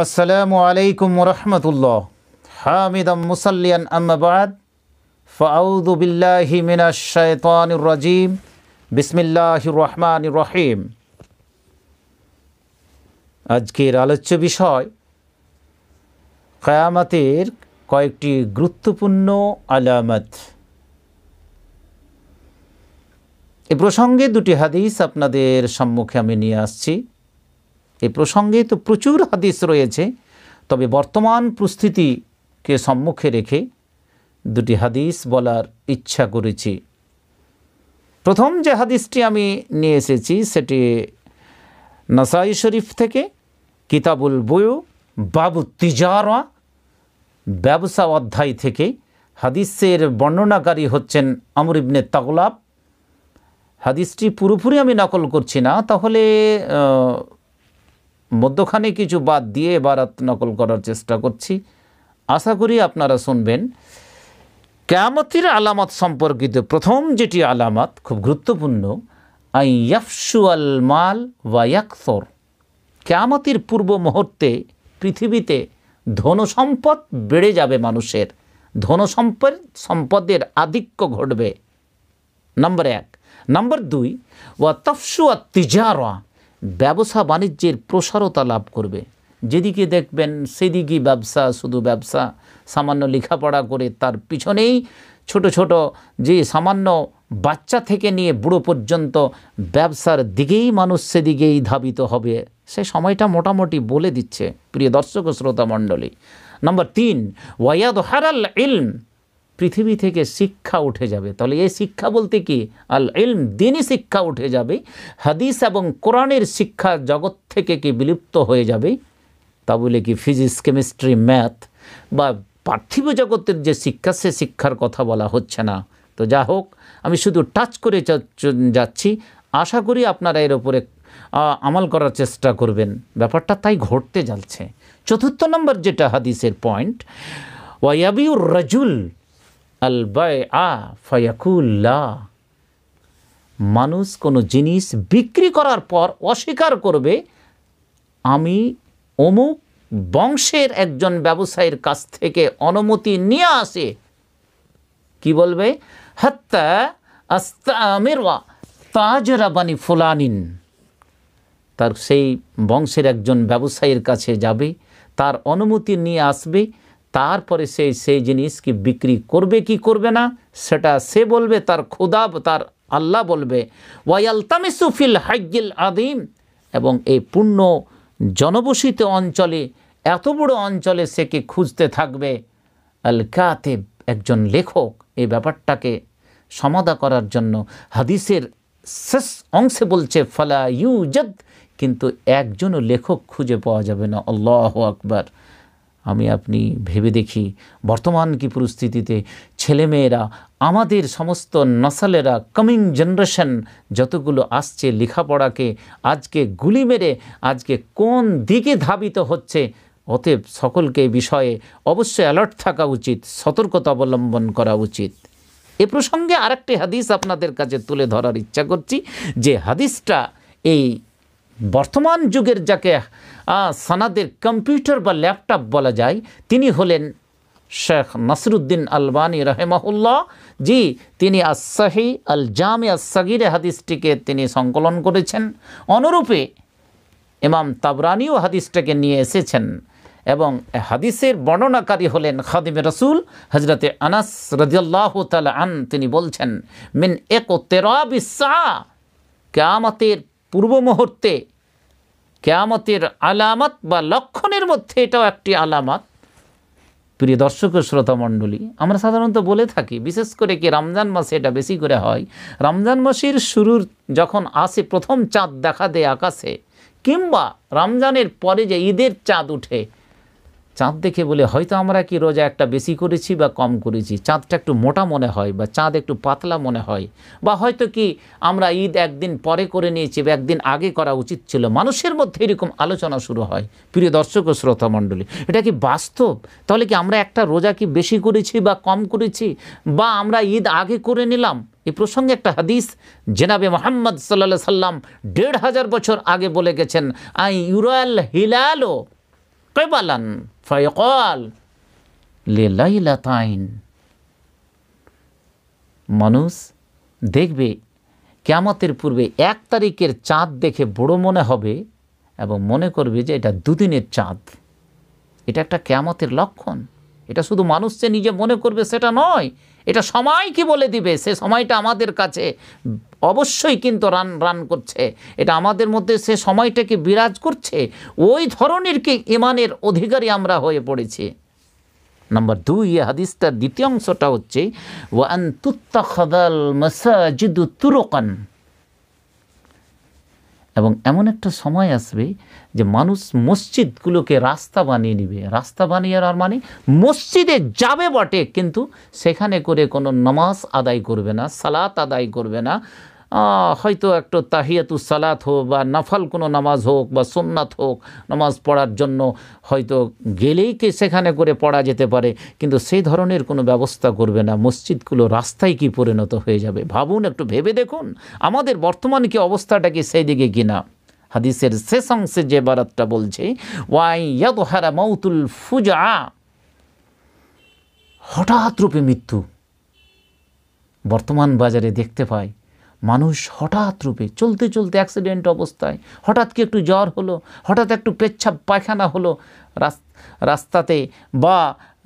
আসসালামু আলাইকুম রহমতুল্লাহ হামিদম মুসলিয়ান আম্মাবাদ ফাউদু বিল্লাহি মিনা শায়তানির রাজিম বিসমিল্লাহ রহমান রহিম আজকের আলোচ্য বিষয় কয়ামতের কয়েকটি গুরুত্বপূর্ণ আলামত এ প্রসঙ্গে দুটি হাদিস আপনাদের সম্মুখে আমি নিয়ে আসছি এ প্রসঙ্গে তো প্রচুর হাদিস রয়েছে তবে বর্তমান পরিস্থিতিকে সম্মুখে রেখে দুটি হাদিস বলার ইচ্ছা করেছি প্রথম যে হাদিসটি আমি নিয়ে এসেছি সেটি নাসাই শরীফ থেকে কিতাবুল বয়ু বাবু তিজারা ব্যবসা অধ্যায় থেকে হাদিসের বর্ণনাকারী হচ্ছেন আমর ইবনে তাগলাব হাদিসটি পুরোপুরি আমি নকল করছি না তাহলে মধ্যখানে কিছু বাদ দিয়ে এবার নকল করার চেষ্টা করছি আশা করি আপনারা শুনবেন ক্যামতির আলামত সম্পর্কিত প্রথম যেটি আলামত খুব গুরুত্বপূর্ণ আই ইয়াফসুয়াল মাল ইয়াকসর ক্যামতির পূর্ব মুহূর্তে পৃথিবীতে ধনসম্পদ বেড়ে যাবে মানুষের ধনসম্পদ সম্পদের আধিক্য ঘটবে নম্বর এক নম্বর দুই ওয়া তফসুয়া তিজারা ব্যবসা বাণিজ্যের প্রসারতা লাভ করবে যেদিকে দেখবেন সেদিকে ব্যবসা শুধু ব্যবসা সামান্য লেখাপড়া করে তার পিছনেই ছোট ছোট যে সামান্য বাচ্চা থেকে নিয়ে বুড়ো পর্যন্ত ব্যবসার দিকেই মানুষ সেদিকেই ধাবিত হবে সে সময়টা মোটামুটি বলে দিচ্ছে প্রিয় দর্শক শ্রোতা মণ্ডলী নম্বর তিন ওয়াইয়াদ হারাল ইলম পৃথিবী থেকে শিক্ষা উঠে যাবে তাহলে এই শিক্ষা বলতে কি আল ইলম দিনই শিক্ষা উঠে যাবে হাদিস এবং কোরআনের শিক্ষা জগৎ থেকে কি বিলুপ্ত হয়ে যাবে তা বলে কি ফিজিক্স কেমিস্ট্রি ম্যাথ বা পার্থিব জগতের যে শিক্ষা সে শিক্ষার কথা বলা হচ্ছে না তো যা হোক আমি শুধু টাচ করে যাচ্ছি আশা করি আপনারা এর উপরে আমাল করার চেষ্টা করবেন ব্যাপারটা তাই ঘটতে যাচ্ছে চতুর্থ নম্বর যেটা হাদিসের পয়েন্ট ওয়াইয়াবিউর রাজুল আল বায় আ ফয়াকুল্লা মানুষ কোনো জিনিস বিক্রি করার পর অস্বীকার করবে আমি অমুক বংশের একজন ব্যবসায়ীর কাছ থেকে অনুমতি নিয়ে আসে কি বলবে হত্যা আস্তামেরওয়া তাজরাবানি ফুলানিন তার সেই বংশের একজন ব্যবসায়ীর কাছে যাবে তার অনুমতি নিয়ে আসবে তারপরে সে সেই জিনিসকে বিক্রি করবে কি করবে না সেটা সে বলবে তার খুদা তার আল্লাহ বলবে ওয়াইয়াল ফিল হাইগিল আদিম এবং এই পূর্ণ জনবসিত অঞ্চলে এত বড় অঞ্চলে সে কি খুঁজতে থাকবে আল কাতেব একজন লেখক এই ব্যাপারটাকে সমাধা করার জন্য হাদিসের শেষ অংশে বলছে ফালা ইউজদ কিন্তু একজনও লেখক খুঁজে পাওয়া যাবে না আল্লাহ আকবর আমি আপনি ভেবে দেখি বর্তমান কি পরিস্থিতিতে ছেলেমেয়েরা আমাদের সমস্ত নসালেরা কামিং জেনারেশন যতগুলো আসছে লেখাপড়াকে আজকে গুলি মেরে আজকে কোন দিকে ধাবিত হচ্ছে অতএব সকলকে বিষয়ে অবশ্যই অ্যালার্ট থাকা উচিত সতর্কতা অবলম্বন করা উচিত এ প্রসঙ্গে আরেকটি হাদিস আপনাদের কাছে তুলে ধরার ইচ্ছা করছি যে হাদিসটা এই বর্তমান যুগের যাকে সানাদের কম্পিউটার বা ল্যাপটপ বলা যায় তিনি হলেন শেখ নাসরুদ্দিন আলবানী রহেমাহুল্লাহ জি তিনি আসাহি আল জামি আসাগির হাদিসটিকে তিনি সংকলন করেছেন অনুরূপে ইমাম তাবরানিও হাদিসটাকে নিয়ে এসেছেন এবং হাদিসের বর্ণনাকারী হলেন খাদিম রসুল হজরতে আনাস রাজিয়াল্লাহ তালা আন তিনি বলছেন মিন এক বিশ্বা কেয়ামতের পূর্ব মুহূর্তে কেয়ামতের আলামত বা লক্ষণের মধ্যে এটাও একটি আলামত প্রিয় দর্শক শ্রোতা মণ্ডলী আমরা সাধারণত বলে থাকি বিশেষ করে কি রমজান মাসে এটা বেশি করে হয় রমজান মাসের শুরুর যখন আসে প্রথম চাঁদ দেখা দেয় আকাশে কিংবা রমজানের পরে যে ঈদের চাঁদ উঠে চাঁদ দেখে বলে হয়তো আমরা কি রোজা একটা বেশি করেছি বা কম করেছি চাঁদটা একটু মোটা মনে হয় বা চাঁদ একটু পাতলা মনে হয় বা হয়তো কি আমরা ঈদ একদিন পরে করে নিয়েছি বা একদিন আগে করা উচিত ছিল মানুষের মধ্যে এরকম আলোচনা শুরু হয় প্রিয় দর্শক ও শ্রোতা মণ্ডলী এটা কি বাস্তব তাহলে কি আমরা একটা রোজা কি বেশি করেছি বা কম করেছি বা আমরা ঈদ আগে করে নিলাম এই প্রসঙ্গে একটা হাদিস জেনাবে মোহাম্মদ সাল্লা সাল্লাম দেড় হাজার বছর আগে বলে গেছেন আই ইউরাল হিলালো قبلا فيقال لليلتين মানুষ দেখবে কেমতের পূর্বে এক তারিখের চাঁদ দেখে বড় মনে হবে এবং মনে করবে যে এটা দুদিনের চাঁদ এটা একটা কেমতের লক্ষণ এটা শুধু মানুষ যে নিজে মনে করবে সেটা নয় এটা সময়কে বলে দিবে সে সময়টা আমাদের কাছে অবশ্যই কিন্তু রান রান করছে এটা আমাদের মধ্যে সে সময়টাকে বিরাজ করছে ওই ধরনের কি ইমানের অধিকারী আমরা হয়ে পড়েছি নাম্বার দুই হাদিসটার দ্বিতীয় অংশটা হচ্ছে ওয়ান তুত্তাখাদাল মসাজিদু তুরকান এবং এমন একটা সময় আসবে যে মানুষ মসজিদগুলোকে রাস্তা বানিয়ে নিবে রাস্তা বানিয়ে আর মানে মসজিদে যাবে বটে কিন্তু সেখানে করে কোনো নামাজ আদায় করবে না সালাত আদায় করবে না হয়তো একটা তাহিয়াতু সালাত হোক বা নাফাল কোনো নামাজ হোক বা সোননাথ হোক নামাজ পড়ার জন্য হয়তো গেলেই কে সেখানে করে পড়া যেতে পারে কিন্তু সেই ধরনের কোনো ব্যবস্থা করবে না মসজিদগুলো রাস্তায় কি পরিণত হয়ে যাবে ভাবুন একটু ভেবে দেখুন আমাদের বর্তমান কি অবস্থাটা কি সেই দিকে কিনা হাদিসের শেষ অংশে যে বারাতটা বলছে ওয়াই হারা মৌতুল ফুজা হঠাৎ রূপে মৃত্যু বর্তমান বাজারে দেখতে পাই মানুষ হঠাৎ রূপে চলতে চলতে অ্যাক্সিডেন্ট অবস্থায় হঠাৎ কি একটু জ্বর হলো হঠাৎ একটু পেচ্ছাপ পায়খানা হলো রাস্তাতে বা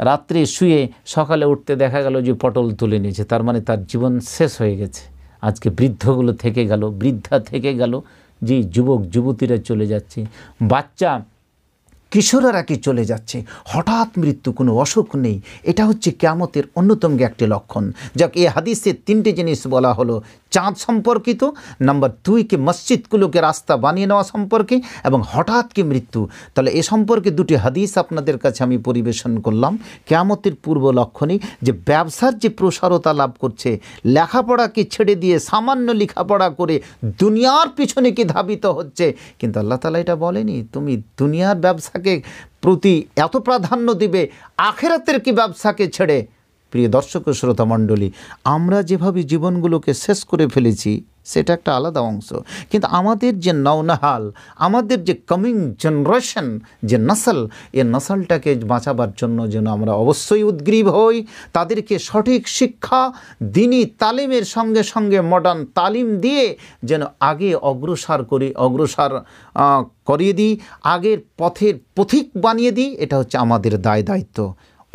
রাত্রে শুয়ে সকালে উঠতে দেখা গেল যে পটল তুলে নিয়েছে তার মানে তার জীবন শেষ হয়ে গেছে আজকে বৃদ্ধগুলো থেকে গেল বৃদ্ধা থেকে গেল যে যুবক যুবতীরা চলে যাচ্ছে বাচ্চা কিশোরেরা কি চলে যাচ্ছে হঠাৎ মৃত্যু কোনো অসুখ নেই এটা হচ্ছে ক্যামতের অন্যতম একটি লক্ষণ যাক এই হাদিসে তিনটি জিনিস বলা হলো চাঁদ সম্পর্কিত নাম্বার দুইকে মসজিদগুলোকে রাস্তা বানিয়ে নেওয়া সম্পর্কে এবং হঠাৎ কি মৃত্যু তাহলে এ সম্পর্কে দুটি হাদিস আপনাদের কাছে আমি পরিবেশন করলাম কেয়ামতের পূর্ব লক্ষণে যে ব্যবসার যে প্রসারতা লাভ করছে লেখাপড়াকে ছেড়ে দিয়ে সামান্য লেখাপড়া করে দুনিয়ার পিছনে কি ধাবিত হচ্ছে কিন্তু আল্লাহ তালা এটা বলেনি তুমি দুনিয়ার ব্যবসাকে প্রতি এত প্রাধান্য দিবে আখেরাতের কি ব্যবসাকে ছেড়ে প্রিয় দর্শক ও শ্রোতা মণ্ডলী আমরা যেভাবে জীবনগুলোকে শেষ করে ফেলেছি সেটা একটা আলাদা অংশ কিন্তু আমাদের যে নওনাহাল আমাদের যে কামিং জেনারেশন যে নসল এ নসলটাকে বাঁচাবার জন্য যেন আমরা অবশ্যই উদ্গ্রীব হই তাদেরকে সঠিক শিক্ষা দিনই তালিমের সঙ্গে সঙ্গে মডার্ন তালিম দিয়ে যেন আগে অগ্রসর করি অগ্রসর করিয়ে দিই আগের পথের পথিক বানিয়ে দিই এটা হচ্ছে আমাদের দায় দায়িত্ব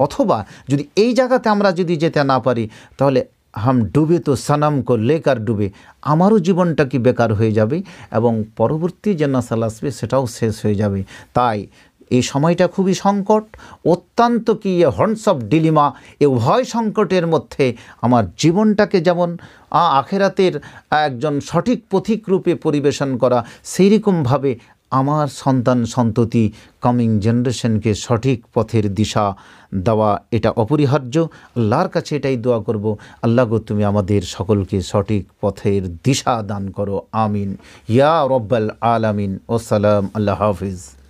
অথবা যদি এই জায়গাতে আমরা যদি যেতে না পারি তাহলে হাম ডুবে তো সানাম কো লেকার ডুবে আমারও জীবনটা কি বেকার হয়ে যাবে এবং পরবর্তী যে নাসাল আসবে সেটাও শেষ হয়ে যাবে তাই এই সময়টা খুবই সংকট অত্যন্ত কি হর্নস অফ ডিলিমা এ উভয় সংকটের মধ্যে আমার জীবনটাকে যেমন আখেরাতের একজন সঠিক পথিক রূপে পরিবেশন করা সেইরকমভাবে আমার সন্তান সন্ততি কামিং জেনারেশনকে সঠিক পথের দিশা দেওয়া এটা অপরিহার্য আল্লাহর কাছে এটাই দোয়া করব আল্লাহ গো তুমি আমাদের সকলকে সঠিক পথের দিশা দান করো আমিন ইয়া রব্বাল আলামিন ওসালাম আল্লাহ হাফিজ